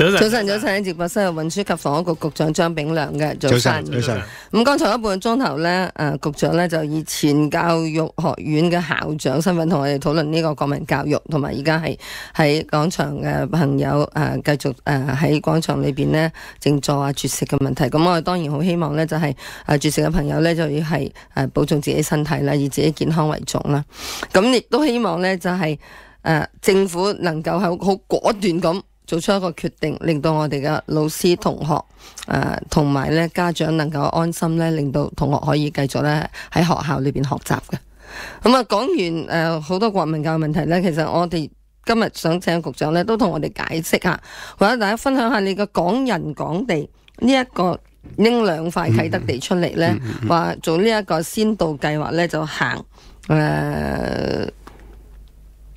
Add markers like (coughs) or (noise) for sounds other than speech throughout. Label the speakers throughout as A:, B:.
A: 早晨，早晨，直播室嘅运输及房屋局局长张炳良嘅早晨。早晨。咁刚才一个半钟头咧，诶，局长咧就以前教育学院嘅校长身份同我哋讨论呢个国民教育，同埋而家系喺广场嘅朋友诶，继续诶喺广场里边咧静坐啊绝食嘅问题。咁我哋当然好希望咧，就系诶绝食嘅朋友咧就要系诶保重自己身体啦，以自己健康为重啦。咁亦都希望咧就系诶政府能够好好果断咁。做出一個決定，令到我哋嘅老師同學诶同埋咧家長能夠安心咧，令到同學可以繼續咧喺學校裏边學習嘅。咁啊，講完诶好多國民教育問題咧，其實我哋今日想請局長咧都同我哋解釋嚇，或者大家分享下你嘅港人港地呢一個拎兩塊啟德地出嚟咧，話做呢一個先導計劃咧就行誒。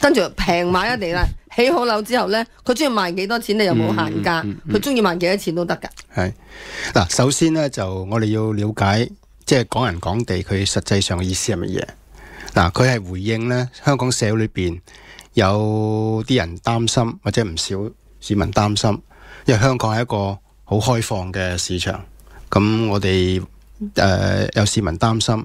A: 跟住平買一地啦，起好樓之後咧，佢中意賣幾多錢，你又冇限價，佢中意賣幾多錢都得㗎。
B: 系嗱，首先咧就我哋要了解，即係講人講地，佢實際上嘅意思係乜嘢？嗱，佢係回應咧香港社會裏边有啲人擔心，或者唔少市民擔心，因為香港係一個好開放嘅市場。咁我哋誒有市民擔心。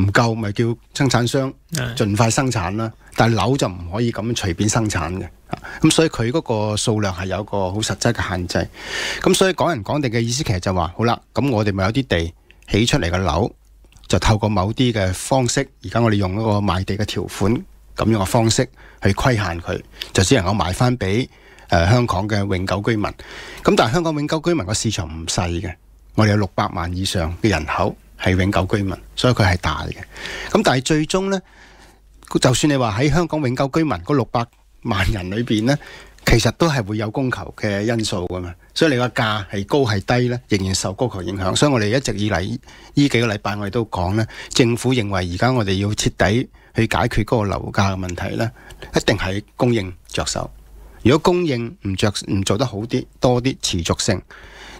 B: 唔夠咪叫生產商盡快生產啦，但系樓就唔可以咁隨便生產嘅，咁所以佢嗰個數量係有個好實質嘅限制。咁所以講人講地嘅意思，其實就話好啦，咁我哋咪有啲地起出嚟嘅樓，就透過某啲嘅方式，而家我哋用嗰個買地嘅條款咁樣嘅方式去規限佢，就只能夠卖翻俾诶香港嘅永久居民。咁但系香港永久居民個市場唔細嘅，我哋有六百萬以上嘅人口。系永久居民，所以佢系大嘅。咁但系最终呢，就算你话喺香港永久居民嗰六百万人里边呢，其实都系会有供求嘅因素噶嘛。所以你个价系高系低呢，仍然受供求影响。所以我哋一直以嚟呢几个礼拜，我哋都讲呢，政府认为而家我哋要彻底去解决嗰个楼价嘅问题呢，一定系供应着手。如果供应唔着唔做得好啲，多啲持续性，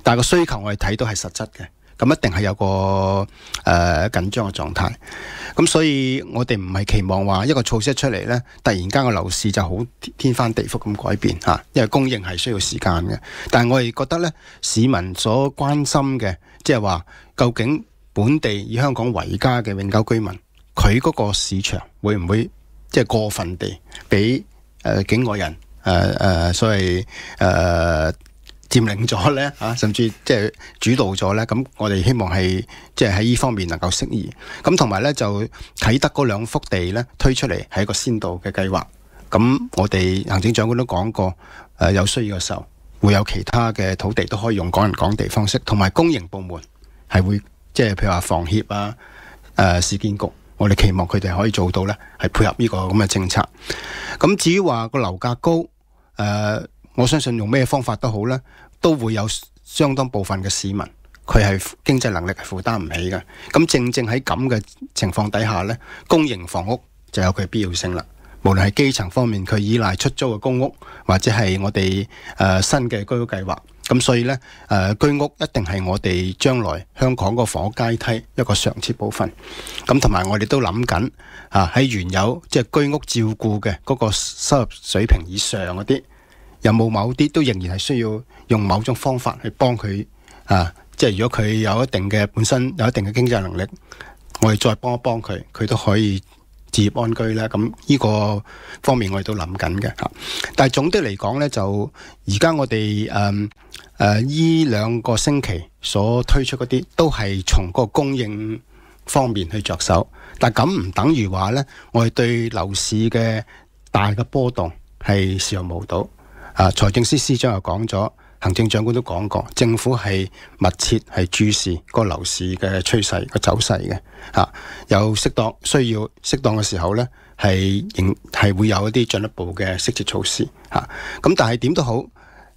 B: 但系个需求我哋睇到系实质嘅。咁一定係有個誒緊張嘅狀態，咁所以我哋唔係期望話一個措施出嚟咧，突然間個樓市就好天翻地覆咁改變嚇，因為供應係需要時間嘅。但係我哋覺得咧，市民所關心嘅，即係話究竟本地以香港為家嘅永久居民，佢嗰個市場會唔會即係過分地俾誒境外人誒誒所謂誒？佔領咗咧，甚至即係主導咗咧，咁我哋希望係即係喺呢方面能夠適宜。咁同埋咧，就啟德嗰兩幅地咧推出嚟係一個先導嘅計劃。咁我哋行政長官都講過，誒有需要嘅時候會有其他嘅土地都可以用港人港地方式，同埋公營部門係會即係譬如話房協啊、誒市建局，我哋期望佢哋可以做到咧，係配合呢個咁嘅政策。咁至於話個樓價高，誒。我相信用咩方法都好咧，都会有相当部分嘅市民佢系经济能力系负担唔起嘅。咁正正喺咁嘅情况底下咧，公营房屋就有佢必要性啦。无论系基层方面，佢依赖出租嘅公屋，或者系我哋诶新嘅居屋计划。咁所以咧誒居屋一定係我哋將來香港個火階梯一個常设部分。咁同埋我哋都諗緊啊喺原有即係居屋照顧嘅嗰個收入水平以上嗰啲。有冇某啲都仍然系需要用某種方法去幫佢啊？即系如果佢有一定嘅本身有一定嘅經濟能力，我哋再幫一幫佢，佢都可以置业安居啦。咁呢個方面我哋都諗緊嘅吓。但系總的嚟講咧，就而家我哋诶诶依兩個星期所推出嗰啲，都係從個供應方面去着手。但咁唔等於話咧，我哋對樓市嘅大嘅波動係上无睹。啊！財政司司長又講咗，行政長官都講過，政府係密切係注視個樓市嘅趨勢個走勢嘅嚇，有適當需要適當嘅時候咧，係仍係會有一啲進一步嘅適切措施嚇。咁但係點都好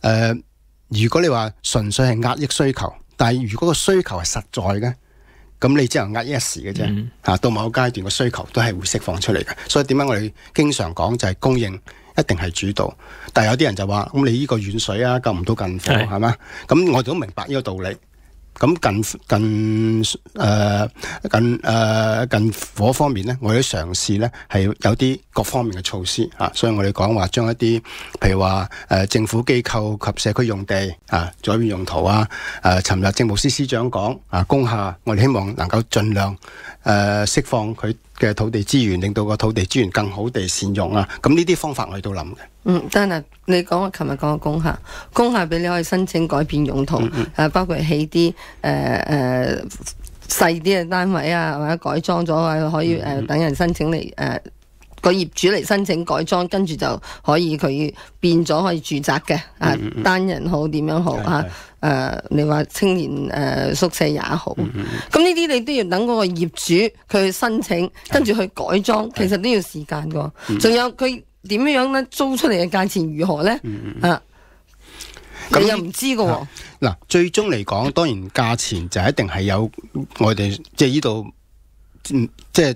B: 誒，如果你話純粹係壓抑需求，但係如果個需求係實在嘅，咁你只能壓抑一時嘅啫嚇。到某階段個需求都係會釋放出嚟嘅，所以點解我哋經常講就係供應。一定係主導，但系有啲人就話：，咁你呢個远水啊救唔到近火，係嘛？咁我哋都明白呢個道理。咁近近誒近誒近火方面咧，我都嘗試咧係有啲各方面嘅措施啊。所以我哋講話將一啲，譬如話誒政府機構及社區用地啊，轉用途啊。誒，尋日政務司司長講啊，工下我哋希望能夠盡量誒釋放佢。嘅土地資源令到個土地資源更好地善用啊！咁呢啲方法我哋都諗嘅。
A: 嗯 d 系你講我琴日講嘅公廈，公廈俾你可以申請改變用途，誒，包括起啲誒誒細啲嘅單位啊，或者改裝咗啊，可以誒等人申請嚟誒。个业主嚟申请改装，跟住就可以佢变咗可以住宅嘅，啊单人好点样好吓？诶，你话青年诶宿舍也好，咁呢啲你都要等嗰个业主佢去申请，跟住去改装，其实都要时间噶。仲有佢点样咧？租出嚟嘅价钱如何咧？啊，
B: 咁又唔知噶。嗱，最终嚟讲，当然价钱就一定系有我哋即系呢度，即系。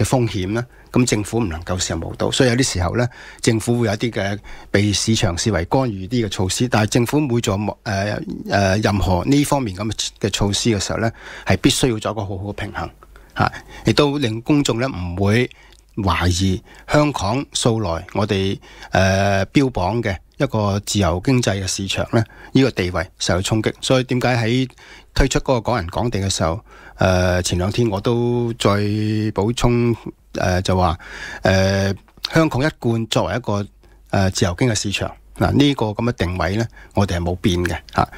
B: 嘅風險咧，咁政府唔能夠視無睹，所以有啲時候咧，政府會有啲嘅被市場視為干預啲嘅措施，但係政府每做誒誒任何呢方面咁嘅措施嘅時候咧，係必須要作一個好好嘅平衡嚇，亦都令公眾咧唔會懷疑香港素來我哋誒標榜嘅一個自由經濟嘅市場咧呢個地位受到衝擊，所以點解喺推出嗰個港人港地嘅時候？诶，前兩天我都再補充，诶就話，誒香港一貫作為一個誒自由經济市場，嗱呢個咁嘅定位咧，我哋係冇變嘅嚇。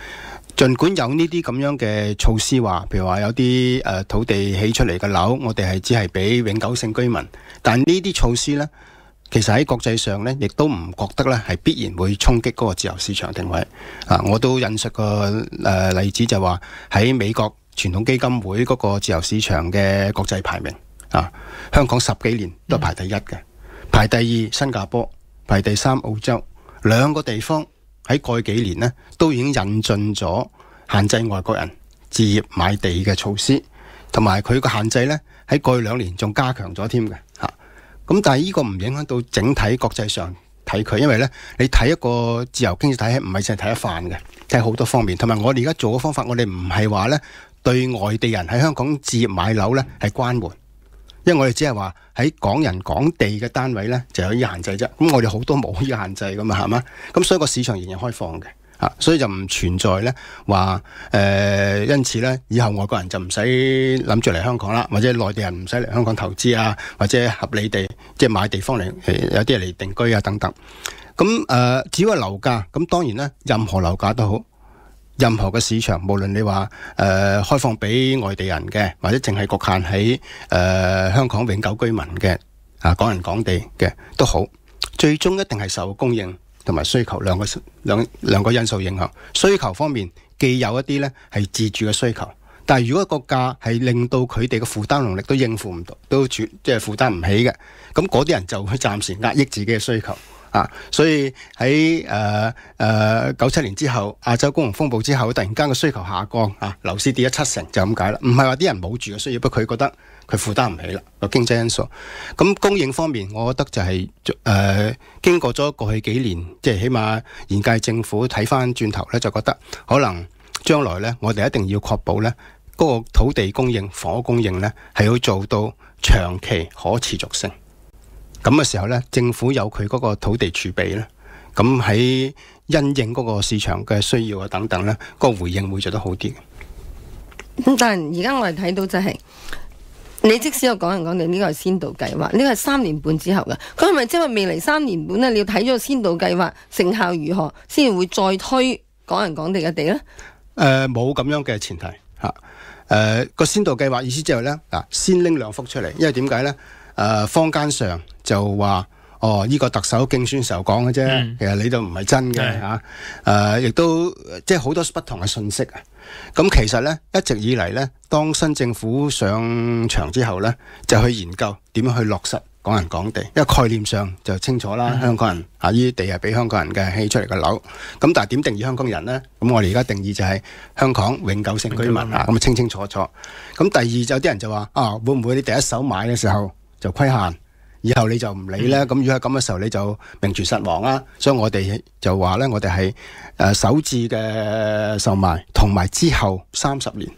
B: 儘管有呢啲咁樣嘅措施，話譬如話有啲誒土地起出嚟嘅樓，我哋係只係俾永久性居民，但呢啲措施咧，其實喺國際上咧，亦都唔覺得咧係必然會衝擊嗰個自由市場定位。啊，我都引述個誒例子就話喺美國。傳統基金會嗰個自由市場嘅國際排名啊，香港十幾年都係排第一嘅，排第二新加坡，排第三澳洲兩個地方喺過去幾年呢，都已經引進咗限制外國人置業買地嘅措施，同埋佢個限制呢，喺過去兩年仲加強咗添嘅嚇。咁但係呢個唔影響到整體國際上睇佢，因為咧你睇一個自由經濟體唔係淨係睇一範嘅，睇好多方面。同埋我哋而家做嘅方法，我哋唔係話咧。對外地人喺香港置业買樓咧係關門，因為我哋只係話喺港人港地嘅單位咧就有以限制啫。咁我哋好多冇依個限制噶嘛，係嘛？咁所以個市場仍然開放嘅，啊，所以就唔存在咧話誒，因此咧以後外國人就唔使諗住嚟香港啦，或者內地人唔使嚟香港投資啊，或者合理地即係買地方嚟有啲嚟定居啊等等。咁誒，只系樓價咁，當然咧，任何樓價都好。任何嘅市場，無論你話誒開放俾外地人嘅，或者淨係局限喺誒香港永久居民嘅啊，港人港地嘅都好，最終一定係受供應同埋需求兩個兩兩個因素影響。需求方面既有一啲咧係自住嘅需求，但係如果個價係令到佢哋嘅負擔能力都應付唔到，都住即係負擔唔起嘅，咁嗰啲人就會暫時壓抑自己嘅需求。啊，所以喺誒誒九七年之後，亞洲金融風暴之後，突然間個需求下降，啊樓市跌咗七成就咁解啦，唔係話啲人冇住嘅需要，不過佢覺得佢負擔唔起啦，個經濟因素。咁供應方面，我覺得就係誒經過咗過去幾年，即係起碼現屆政府睇翻轉頭咧，就覺得可能將來咧，我哋一定要確保咧，嗰個土地供應、房供應咧，係要做到長期可持續性。咁嘅时候呢，政府有佢嗰个土地储备呢，咁喺因应嗰个市场嘅需要啊等等呢，个回应会做得好啲。
A: 但系而家我哋睇到就系，你即使有港人讲地呢个系先导计划，呢个系三年半之后嘅，佢系咪即系未嚟三年半呢？你要睇咗先导计划成效如何，先会再推港人讲地嘅地呢？
B: 诶，冇咁样嘅前提吓，诶个先导计划意思就后呢，嗱，先拎两幅出嚟，因为点解呢？誒坊間上就話哦，依個特首競選時候講嘅啫，其實你都唔係真嘅嚇。誒，亦都即係好多不同嘅信息啊。咁其實咧，一直以嚟咧，當新政府上場之後咧，就去研究點樣去落實港人港地，因為概念上就清楚啦。香港人啊，依啲地係俾香港人嘅起出嚟嘅樓。咁但係點定義香港人咧？咁我哋而家定義就係香港永久性居民啊，咁啊清清楚楚。咁第二就有啲人就話啊，會唔會你第一手買嘅時候？就規限，以後你就唔理咧。咁如果係咁嘅時候，你就名存實亡啦。所以我哋就話咧，我哋係誒首次嘅售賣，同埋之後三十年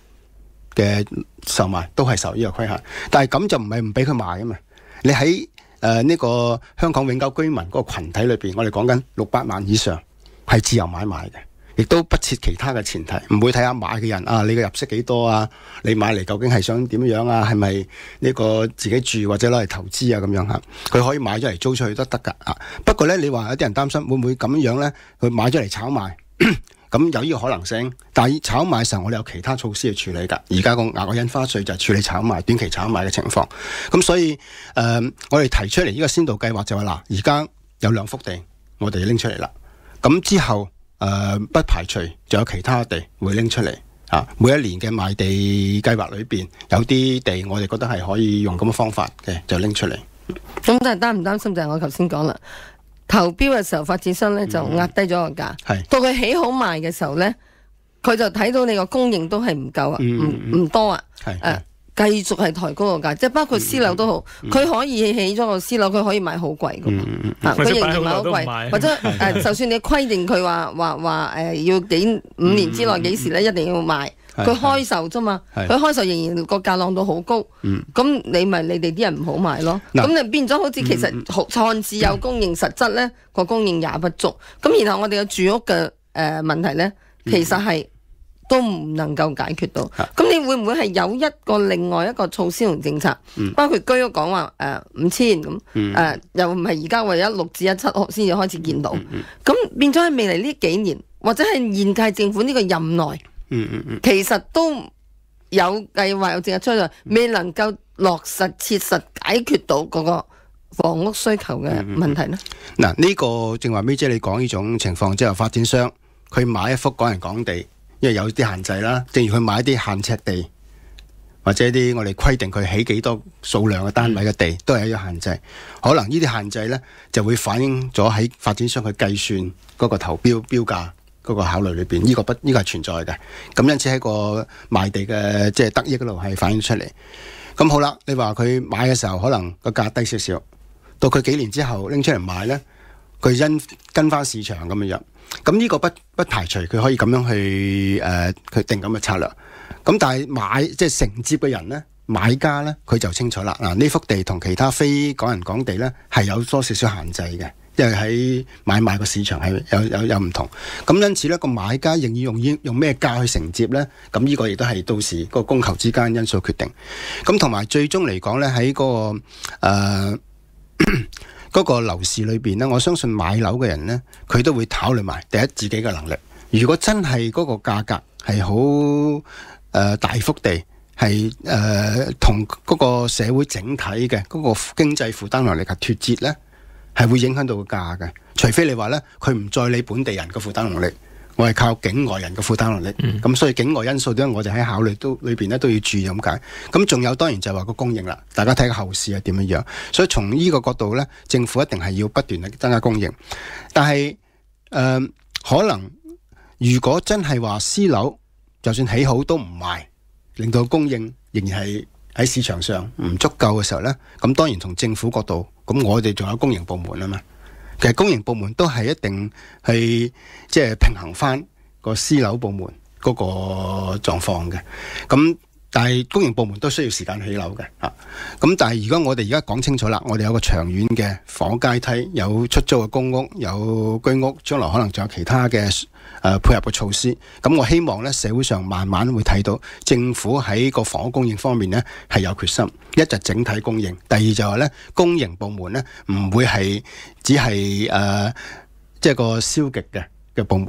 B: 嘅售賣都係受呢個規限。但係咁就唔係唔俾佢賣啊嘛。你喺誒呢個香港永久居民嗰個羣體裏邊，我哋講緊六百萬以上係自由買賣嘅。亦都不切其他嘅前提，唔會睇下買嘅人啊，你嘅入息幾多啊？你買嚟究竟係想點樣啊？係咪呢個自己住或者攞嚟投資啊？咁樣吓，佢可以買咗嚟租出去都得㗎啊！不過咧，你話有啲人擔心會唔會咁樣咧？佢買咗嚟炒賣，(clears throat) 咁有呢個可能性。但係炒賣嘅時候，我哋有其他措施去處理㗎。而家個額外印花税就係處理炒賣、短期炒賣嘅情況。咁所以誒，我哋提出嚟呢個先導計劃就係嗱，而家有兩幅地，我哋拎出嚟啦。咁之後。诶，不排除仲有其他地会拎出嚟啊！每一年嘅卖地计划里边，有啲地我哋觉得系可以用咁嘅方法嘅，就拎出嚟。
A: 咁但系担唔担心？就系我头先讲啦，投标嘅时候，发展商咧就压低咗个价，系到佢起好卖嘅时候咧，佢就睇到你个供应都系唔够啊，唔唔多啊，系诶。繼續係抬高個價，即係包括私樓都好，佢可以起咗個私樓，佢可以賣好貴噶嘛，佢仍然賣好貴，或者誒，(laughs) 就算你規定佢話話話誒要幾五年之內幾時咧，一定要賣，佢開售啫嘛，佢開售仍然個價浪到好高，咁你咪你哋啲人唔好買咯，咁你變咗好似其實創自有 (coughs) 供應實質咧，個供應也不足，咁然後我哋嘅住屋嘅誒問題咧，其實係。都唔能夠解決到，咁你會唔會係有一個另外一個措施同政策，包括居屋講話誒五千咁，誒又唔係而家為一六至一七學先至開始見到，咁變咗喺未來呢幾年或者係現屆政府呢個任內，其實都有計劃有政策出嚟，未能夠落實切實解決到嗰個房屋需求嘅問題咧。
B: 嗱呢個正話，M 姐你講呢種情況，即係發展商佢買一幅港人港地。因为有啲限制啦，正如佢买一啲限尺地，或者啲我哋规定佢起几多数量嘅单位嘅地，都系有啲限制。可能呢啲限制咧，就会反映咗喺发展商去计算嗰个投标标价嗰个考虑里边，呢个不呢个系存在嘅。咁因此喺个卖地嘅即系得益嗰度系反映出嚟。咁好啦，你话佢买嘅时候可能个价低少少，到佢几年之后拎出嚟卖咧，佢因跟翻市场咁樣样。咁呢個不不排除佢可以咁樣去誒決定咁嘅策略。咁但係買即係承接嘅人咧，買家咧佢就清楚啦。嗱，呢幅地同其他非港人港地咧係有多少少限制嘅，因為喺買賣個市場係有有有唔同。咁因此咧，個買家仍然用用咩價去承接咧？咁呢個亦都係到时個供求之間因素決定。咁同埋最終嚟講咧，喺個誒。嗰個樓市裏邊咧，我相信買樓嘅人咧，佢都會考慮埋第一自己嘅能力。如果真係嗰個價格係好誒大幅地係誒同嗰個社會整體嘅嗰個經濟負擔能力及脱節咧，係會影響到個價嘅。除非你話咧，佢唔再理本地人嘅負擔能力。我係靠境外人嘅負擔能力，咁所以境外因素咧，我哋喺考慮都裏邊咧都要注意咁解。咁仲有當然就係話個供應啦，大家睇下後市係點樣樣。所以從呢個角度咧，政府一定係要不斷增加供應。但係誒，可能如果真係話私樓就算起好都唔賣，令到供應仍然係喺市場上唔足夠嘅時候咧，咁當然從政府角度，咁我哋仲有供應部門啊嘛。其实公营部门都系一定去即系平衡翻个私楼部门嗰个状况嘅，咁。但係公營部門都需要時間起樓嘅吓，咁但係如果我哋而家講清楚啦，我哋有個長遠嘅房屋階梯，有出租嘅公屋，有居屋，將來可能仲有其他嘅誒配合嘅措施。咁我希望咧社會上慢慢會睇到政府喺個房屋供應方面咧係有決心，一就整體供應，第二就係咧公營部門咧唔會係只係诶即係個消極嘅嘅部門。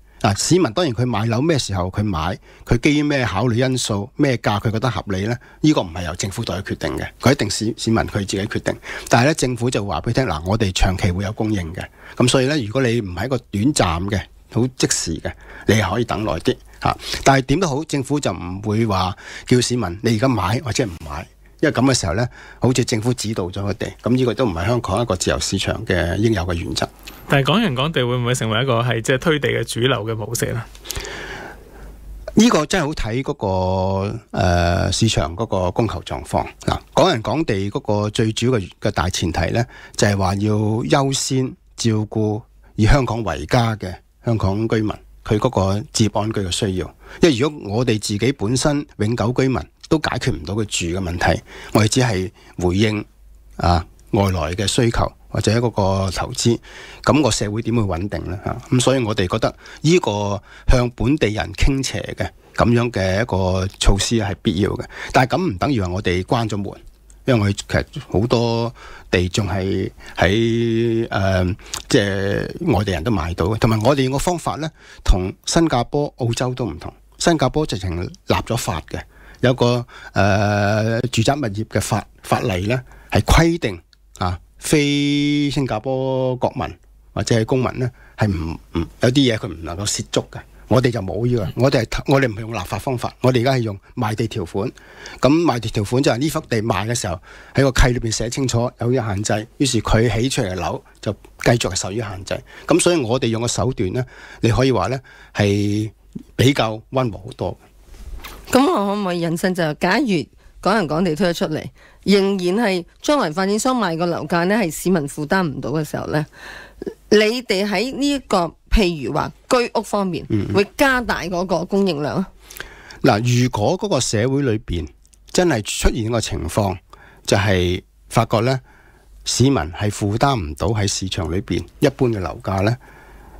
B: 嗱，市民當然佢買樓咩時候佢買，佢基於咩考慮因素，咩價佢覺得合理咧？呢個唔係由政府代佢決定嘅，佢一定市市民佢自己決定。但係咧，政府就話俾佢聽嗱，我哋長期會有供應嘅，咁所以咧，如果你唔係一個短暫嘅、好即時嘅，你可以等耐啲嚇。但係點都好，政府就唔會話叫市民你而家買或者唔買，因為咁嘅時候咧，好似政府指導咗佢哋，咁呢個都唔係香港一個自由市場嘅應有嘅原則。但系港人港地会唔会成为一个系即系推地嘅主流嘅模式咧？呢个真系好睇嗰个诶市场嗰个供求状况嗱，港人港地嗰个最主要嘅嘅大前提咧，就系话要优先照顾以香港为家嘅香港居民佢嗰个自安居嘅需要，因为如果我哋自己本身永久居民都解决唔到佢住嘅问题，我哋只系回应啊外来嘅需求。或者嗰個投資，咁個社會點會穩定咧？嚇咁，所以我哋覺得呢個向本地人傾斜嘅咁樣嘅一個措施係必要嘅。但係咁唔等於話我哋關咗門，因為我其實好多地仲係喺誒即係外地人都買到嘅。同埋我哋個方法咧，同新加坡、澳洲都唔同。新加坡直情立咗法嘅，有個誒住宅物業嘅法法例咧係規定。非新加坡國民或者係公民咧，係唔唔有啲嘢佢唔能夠涉足嘅。我哋就冇呢个，我哋係我哋唔用立法方法，我哋而家係用賣地條款。咁賣地條款就系呢幅地賣嘅時候喺個契裏边寫清楚有啲限制，於是佢起出嚟嘅樓就繼續係受於限制。咁所以我哋用嘅手段咧，你可以話咧係比較温和好多。
A: 咁我可唔可以引申就假如？讲人讲地推出嚟，仍然系将来发展商卖个楼价呢系市民负担唔到嘅时候呢，你哋喺呢一个譬如话居屋方面，会加大嗰个供应量
B: 嗱，如果嗰个社会里边真系出现个情况，就系发觉呢市民系负担唔到喺市场里边一般嘅楼价呢，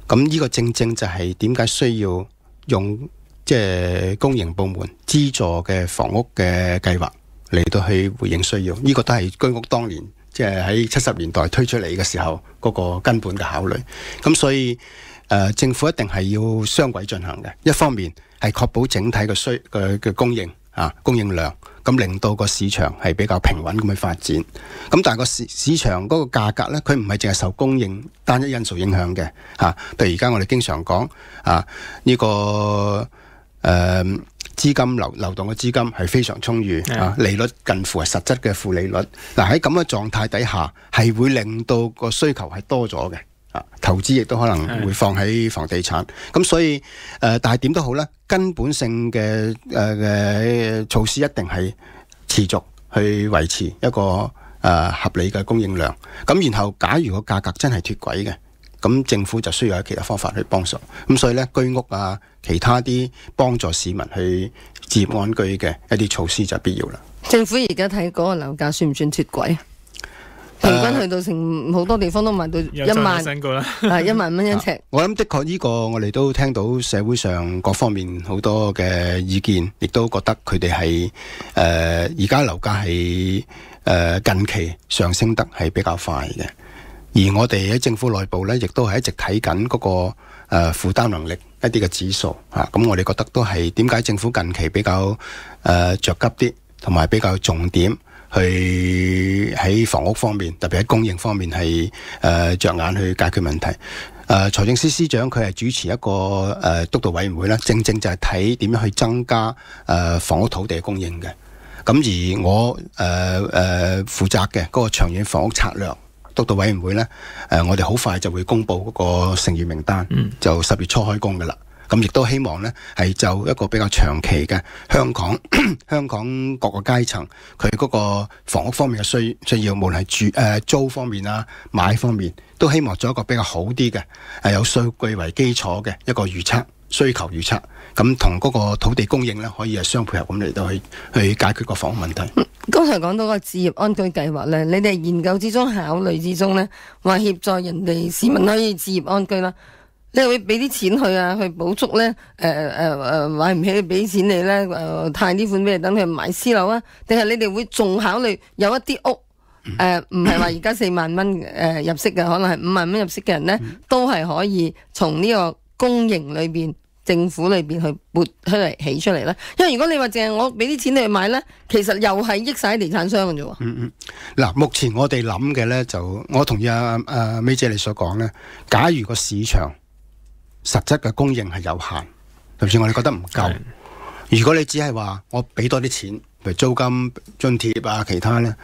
B: 咁呢个正正就系点解需要用？即係公營部門資助嘅房屋嘅計劃嚟到去回應需要，呢個都係居屋當年即係喺七十年代推出嚟嘅時候嗰個根本嘅考慮。咁所以誒，政府一定係要雙軌進行嘅，一方面係確保整體嘅需嘅嘅供應啊，供应量，咁令到個市場係比較平穩咁去發展。咁但係個市市場嗰個價格咧，佢唔係淨係受供應單一因素影響嘅啊。譬如而家我哋經常講啊，呢個。诶，资金流流动嘅资金系非常充裕，利率近乎系实质嘅负利率。嗱喺咁嘅状态底下，系会令到个需求系多咗嘅，啊，投资亦都可能会放喺房地产。咁所以诶，但系点都好咧，根本性嘅诶嘅措施一定系持续去维持一个诶合理嘅供应量。咁然后，假如个价格真系脱轨嘅。咁政府就需要喺其他方法去帮助，咁所以咧居屋啊，其他啲帮助市民去置业安居嘅一啲措施就必要啦。
A: 政府而家睇嗰个楼价算唔算脱啊？平均去到成好多地方都卖到一万，新高啦，一万蚊一尺。
B: 我谂的确呢个我哋都听到社会上各方面好多嘅意见，亦都觉得佢哋系诶而家楼价系诶近期上升得系比较快嘅。而我哋喺政府內部咧，亦都係一直睇緊嗰個誒負擔能力一啲嘅指數啊！咁我哋覺得都係點解政府近期比較誒着急啲，同埋比較重點去喺房屋方面，特別喺供應方面係誒着眼去解決問題。誒財政司司長佢係主持一個誒督導委員會咧，正正就係睇點樣去增加誒房屋土地供應嘅。咁而我誒誒負責嘅嗰個長遠房屋策略。督导委员会咧，誒，我哋好快就會公布嗰個成員名單，就十月初開工噶啦。咁亦都希望咧，係就一個比較長期嘅香港，(clears throat) 香港各個階層佢嗰個房屋方面嘅需需要，無論係住誒租方面啊、買方面，都希望做一個比較好啲嘅，係有數據為基礎嘅一個預測需求預測，咁同嗰個土地供應咧可以係相配合，咁嚟到去去解決個房屋問題。
A: 刚才讲到个置业安居计划咧，你哋研究之中考虑之中咧，话协助人哋市民可以置业安居啦。你会俾啲钱佢啊，去补足咧？诶诶诶，买唔起俾钱你咧？诶，贷呢款你，等佢买私楼啊？定系你哋会仲考虑有一啲屋？诶，唔系话而家四万蚊诶入息嘅，可能系五万蚊入息嘅人咧，都系可以从呢个公营里边。政府里边去拨出嚟起出嚟咧，因为如果你话净系我俾啲钱你去买咧，其实又系益晒地产商嘅啫。
B: 嗯嗯，嗱，目前我哋谂嘅咧就，我同意阿阿 m a 你所讲咧，假如个市场实质嘅供应系有限，甚至我哋觉得唔够，如果你只系话我俾多啲钱，譬如租金津贴啊其他咧，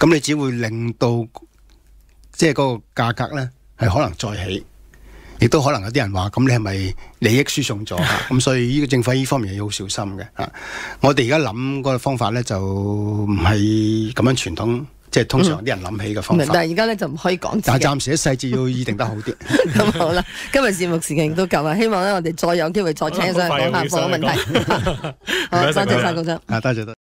B: 咁你只会令到即系嗰个价格咧系可能再起。亦都可能有啲人话，咁你系咪利益输送咗？(laughs) 咁所以呢个政府呢方面系要好小心嘅。啊，我哋而家谂个方法咧，就唔系咁样传统，即系通常啲人谂起嘅方法。但系而
A: 家咧就唔可以讲。但系暂
B: 时啲细节要擬定得好啲。(laughs) 咁好
A: 啦，今日节目时期都夠啦，希望咧我哋再有机会再请上讲下课嘅问题。(laughs) 好，多谢晒局长。
B: 啊，多谢多。